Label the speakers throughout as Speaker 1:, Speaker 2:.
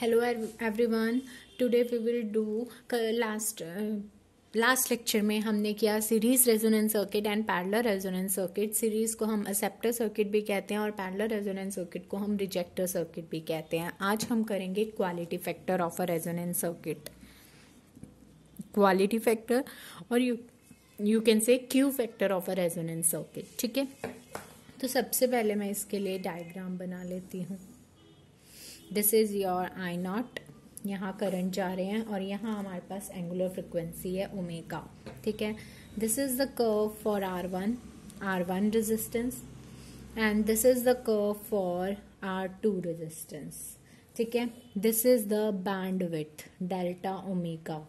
Speaker 1: Hello everyone today we will do last last lecture में हमने किया series resonance circuit and parallel resonance circuit series को हम acceptor circuit भी कहते हैं और पैरलर रेजोनेंस सर्किट को हम रिजेक्टर सर्किट भी कहते हैं आज हम करेंगे quality factor of a resonance circuit quality factor और you you can say Q factor of a resonance circuit ठीक है तो सबसे पहले मैं इसके लिए डायग्राम बना लेती हूँ this is your I naught यहाँ करंट जा रहे हैं और यहाँ हमारे पास एंगुलर फ्रिक्वेंसी है ओमेगा ठीक है this is the curve for R one R one resistance and this is the curve for R two resistance ठीक है this is the bandwidth delta omega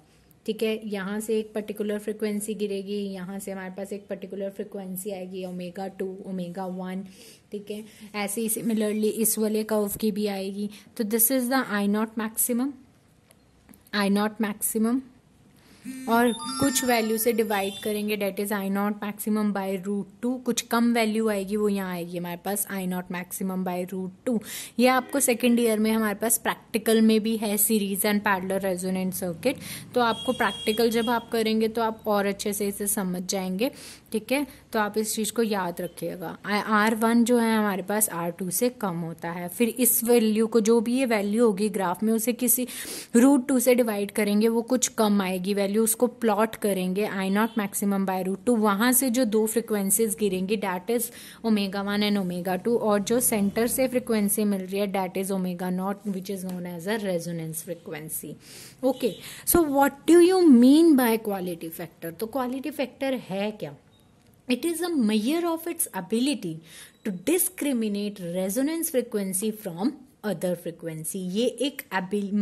Speaker 1: ठीक है यहाँ से एक पर्टिकुलर फ्रिक्वेंसी गिरेगी यहाँ से हमारे पास एक पर्टिकुलर फ्रिक्वेंसी आएगी ओमेगा टू ओमेगा वन ठीक है ऐसे ही सिमिलरली इस वाले कर्व की भी आएगी तो this is the I naught maximum I naught maximum और कुछ वैल्यू से डिवाइड करेंगे that is I naught maximum by root two कुछ कम वैल्यू आएगी वो यहाँ आएगी हमारे पास I naught maximum by root two ये आपको सेकेंड ईयर में हमारे पास प्रैक्टिकल में भी है series and parallel resonant circuit तो आपको प्रैक्टिकल जब आप करेंगे तो आप और अच्छे से इसे समझ जाएंगे ठीक है तो आप इस चीज़ को याद रखिएगा आर वन जो है हमारे पास आर टू से कम होता है फिर इस वैल्यू को जो भी ये वैल्यू होगी ग्राफ में उसे किसी रूट टू से डिवाइड करेंगे वो कुछ कम आएगी वैल्यू वैल्यू उसको प्लॉट करेंगे I naught maximum by root two वहां से जो दो फ्रिक्वेंसीज गिरेंगी that is omega one and omega two और जो सेंटर से फ्रिक्वेंसी मिल रही है that is omega naught which is known as a resonance frequency okay so what do you mean by quality factor तो क्वालिटी फैक्टर है क्या it is a measure of its ability to discriminate resonance frequency from other frequency ये एक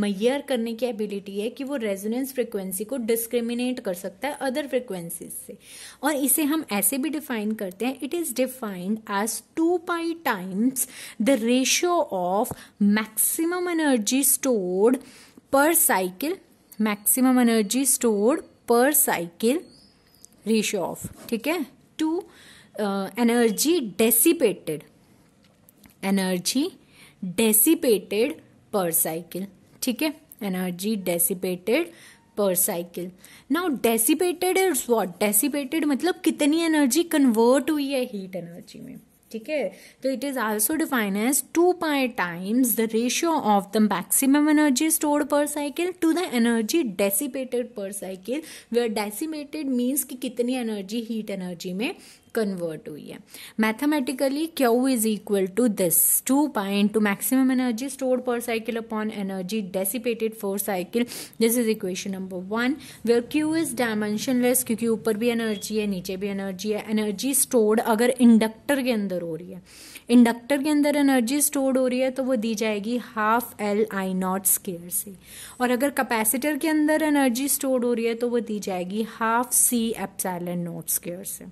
Speaker 1: मैयर करने की ability है कि वो रेजोनेंस फ्रिक्वेंसी को डिस्क्रिमिनेट कर सकता है अदर फ्रिक्वेंसीज से और इसे हम ऐसे भी डिफाइन करते हैं it is defined as two pi times the ratio of maximum energy stored per cycle maximum energy stored per cycle ratio of ठीक है to energy dissipated energy dissipated per cycle ठीक है energy dissipated per cycle now dissipated is what dissipated मतलब कितनी energy convert हुई है heat energy में ठीक है तो it is also define as two pi times the ratio of the maximum energy stored per cycle to the energy dissipated per cycle where decimated means कि कितनी एनर्जी हीट एनर्जी में convert हुई है mathematically Q is equal to this two point two maximum energy stored per cycle upon energy dissipated for cycle this is equation number one where Q is dimensionless क्योंकि ऊपर भी energy है नीचे भी energy है energy stored अगर inductor के अंदर हो रही है इंडक्टर के अंदर एनर्जी स्टोर्ड हो रही है तो वो दी जाएगी half L I naught square से और अगर कैपेसिटर के अंदर एनर्जी स्टोर्ड हो रही है तो वो दी जाएगी half C epsilon naught square से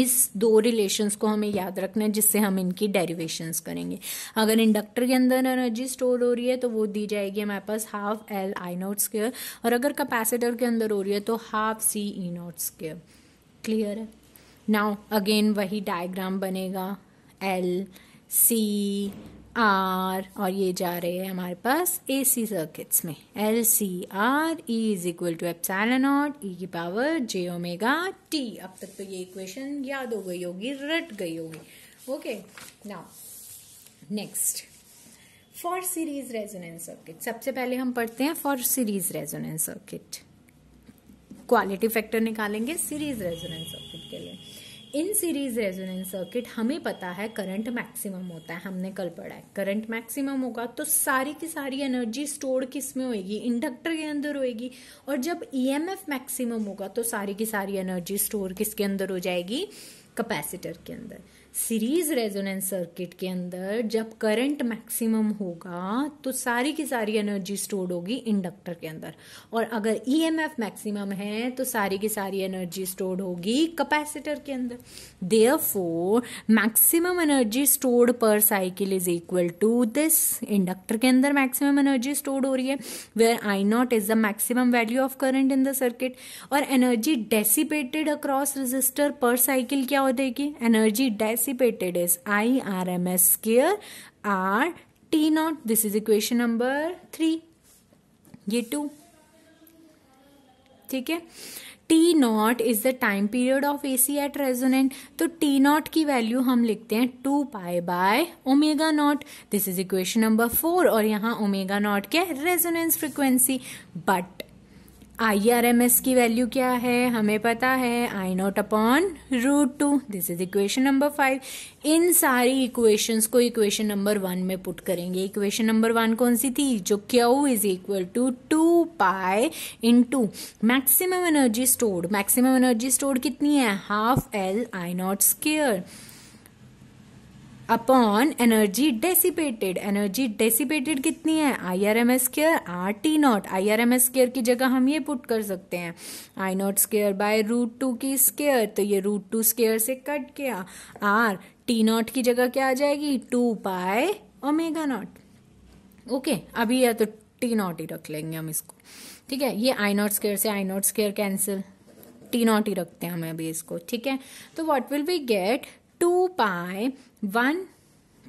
Speaker 1: इस दो रिलेशंस को हमें याद रखना है जिससे हम इनकी डेरिवेशंस करेंगे अगर इंडक्टर के अंदर एनर्जी स्टोर हो रही है तो वो दी जाएगी हमारे पास half L I naught square और अगर कैपेसिटर के अंदर हो रही है तो half C E naught square clear है नाउ अगेन वही डायग्राम बनेगा एल सी आर और ये जा रहे हैं हमारे पास ए सी सर्किट्स में L C R E is equal to epsilon naught E की पावर जे ओमेगा टी अब तक तो ये इक्वेशन याद हो गई होगी रट गई होगी okay now next for series resonance circuit सबसे पहले हम पढ़ते हैं for series resonance circuit quality factor निकालेंगे सीरीज रेजोनेंस सर्किट के लिए इन सीरीज रेजोनेंस सर्किट हमें पता है करंट मैक्सिमम होता है हमने कल पढ़ा है करंट मैक्सिमम होगा तो सारी की सारी एनर्जी स्टोर किस में होएगी इंडक्टर के अंदर होएगी और जब ईएमएफ e मैक्सिमम होगा तो सारी की सारी एनर्जी स्टोर किसके अंदर हो जाएगी कैपेसिटर के अंदर सीरीज रेजोनेंस सर्किट के अंदर जब करंट मैक्सिमम होगा तो सारी की सारी एनर्जी स्टोर्ड होगी इंडक्टर के अंदर और अगर ईएमएफ e मैक्सिमम है तो सारी की सारी एनर्जी स्टोर्ड होगी कैपेसिटर के अंदर therefore maximum energy stored per cycle is equal to this inductor के अंदर मैक्सिमम एनर्जी स्टोर्ड हो रही है where I naught is the maximum value of current in the circuit और energy dissipated across register per cycle क्या हो जाएगी energy डेस participated is IRMS care R T naught. This is equation number three ये two ठीक है T naught is the time period of A C at resonant तो T naught की value हम लिखते हैं two pi by omega naught this is equation number four और यहाँ ओमेगा नॉट क्या है resonance frequency but I R M S की वैल्यू क्या है हमें पता है I naught upon root two this is equation number five इन सारी इक्वेशंस को इक्वेशन नंबर वन में पुट करेंगे इक्वेशन नंबर वन कौन सी थी जो Q is equal to two pi into maximum energy stored maximum energy stored कितनी है half L I naught square upon energy dissipated energy dissipated कितनी है I R M S square R T naught I R M S square की जगह हम ये put कर सकते हैं I naught square by root two की स्केयर तो ये रूट टू स्केयर से कट गया आर टी नॉट की जगह क्या आ जाएगी टू पाए ओमेगा नॉट ओके अभी या तो टी नॉट ही रख लेंगे हम इसको ठीक है ये आई नॉट स्केयर से I naught square cancel T naught ही रखते हैं हमें अभी इसको ठीक है तो what will we get two pi one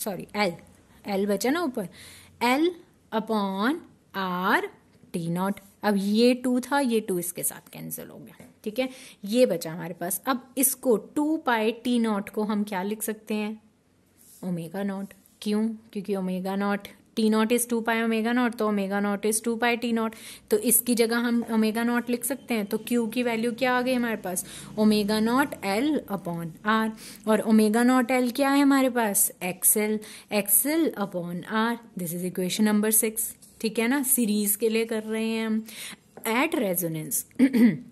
Speaker 1: sorry L L बचा ना ऊपर L upon R T naught अब ये टू था ये टू इसके साथ कैंसिल हो गया ठीक है ये बचा हमारे पास अब इसको टू पाई टी नॉट को हम क्या लिख सकते हैं ओमेगा नॉट क्यों क्योंकि omega naught T naught is two pi omega naught तो omega naught is two pi T naught तो इसकी जगह हम ओमेगा नॉट लिख सकते हैं तो क्यू की वैल्यू क्या आ गई हमारे पास omega naught L upon R और ओमेगा नॉट एल क्या है हमारे पास XL XL upon R this is equation number six ठीक है ना सीरीज के लिए कर रहे हैं हम at resonance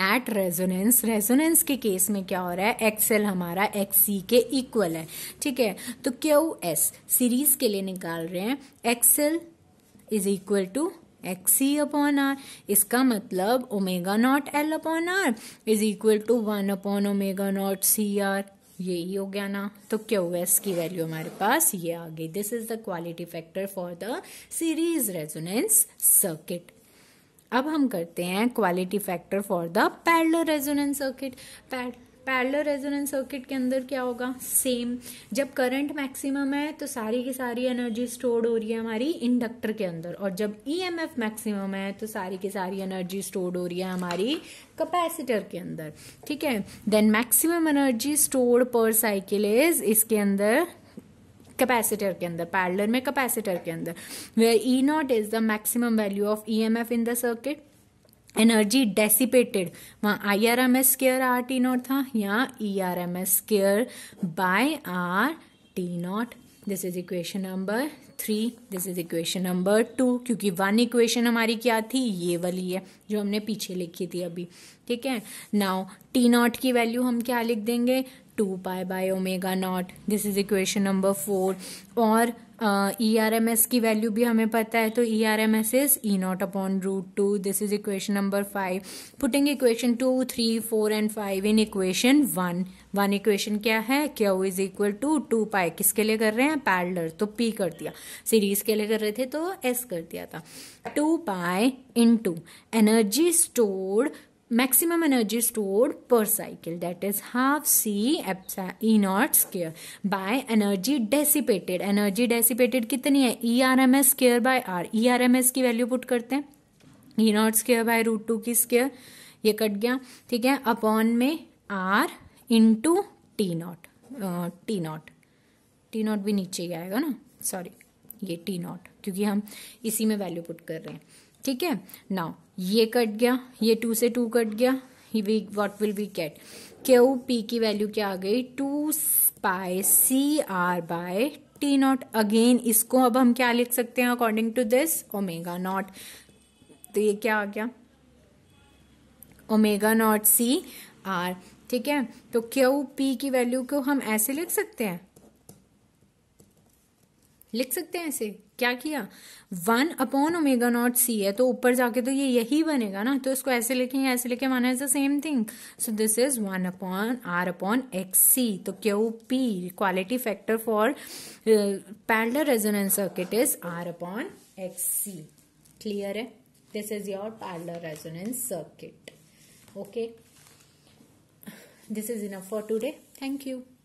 Speaker 1: at resonance resonance के केस में क्या हो रहा है एक्सएल हमारा एक्स सी के इक्वल है ठीक है तो क्यू एस सीरीज के लिए निकाल रहे हैं XL is equal to X C upon R इसका मतलब omega naught L upon R is equal to one upon omega naught C R यही हो गया ना तो क्यू एस की वैल्यू हमारे पास ये आ गई this is the quality factor for the series resonance circuit अब हम करते हैं quality factor for the parallel resonance circuit पैर पैरलर रेजोनेंस सर्किट के अंदर क्या होगा सेम जब करंट मैक्सिमम है तो सारी की सारी एनर्जी स्टोर्ड हो रही है हमारी इंडक्टर के अंदर और जब ईएमएफ e मैक्सिमम है तो सारी की सारी एनर्जी स्टोर्ड हो रही है हमारी कैपेसिटर के अंदर ठीक है then maximum energy stored per cycle is इसके अंदर कैपेसिटर के अंदर पैरलर में कैपेसिटर के अंदर where E naught is the maximum value of E M F in the circuit energy dissipated वहां I R M S square R T naught था या E R M S square by R T naught this is equation number three this is equation number two क्योंकि one equation हमारी क्या थी ये वाली है जो हमने पीछे लिखी थी अभी ठीक है नाउ टी नॉट की वैल्यू हम क्या लिख देंगे two pi by omega naught this is equation number four और ई आर एम एस की वैल्यू भी हमें पता है तो E R M S is E naught upon root two this is equation number five putting equation two three four and five in equation one one equation क्या है Q is equal to two पाई किसके लिए कर रहे हैं peddler तो P कर दिया सीरीज के लिए कर रहे थे तो एस कर दिया था two pi into energy stored maximum energy stored per cycle that is half C E naught square by energy dissipated energy dissipated कितनी है E R M S square by R E R M S की value put करते हैं E naught square by root two की square ये cut गया ठीक है अपॉन में R into T naught T naught T naught भी नीचे ही आएगा ना सॉरी ये टी नॉट क्योंकि हम इसी में वैल्यू पुट कर रहे हैं ठीक है नाउ ये कट गया ये टू से टू कट गया we what will we get Q P की वैल्यू क्या आ गई two by C R by T naught again इसको अब हम क्या लिख सकते हैं according to this omega naught तो ये क्या आ गया ओमेगा नॉट सी आर ठीक है तो क्यू पी की वैल्यू को हम ऐसे लिख सकते हैं लिख सकते हैं इसे क्या किया one upon omega naught C है तो ऊपर जाके तो ये यही बनेगा ना तो इसको ऐसे लिखेंगे ऐसे लिखे one is the same thing so this is one upon R upon X C तो Q P quality factor for parallel resonance circuit is R upon X C clear है this is your parallel resonance circuit okay this is enough for today thank you